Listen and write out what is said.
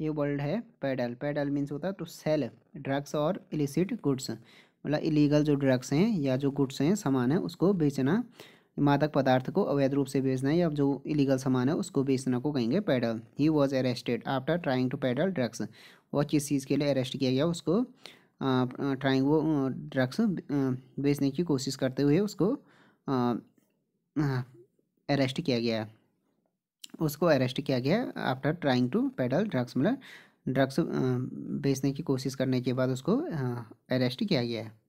ये वर्ड है pedal pedal means होता है टू सेल ड्रग्स और इलिसिट गुड्स मतलब इलीगल जो ड्रग्स हैं या जो गुड्स हैं सामान है उसको बेचना मादक पदार्थ को अवैध रूप से बेचना या जो इलीगल सामान है उसको बेचना को कहेंगे peddle he was arrested after trying to peddle drugs वह किस चीज़ के लिए अरेस्ट किया गया उसको ट्राइंग वो ड्रग्स बेचने की कोशिश करते हुए उसको अरेस्ट किया गया उसको अरेस्ट किया गया after trying to peddle drugs मतलब ड्रग्स बेचने की कोशिश करने के बाद उसको अरेस्ट किया गया है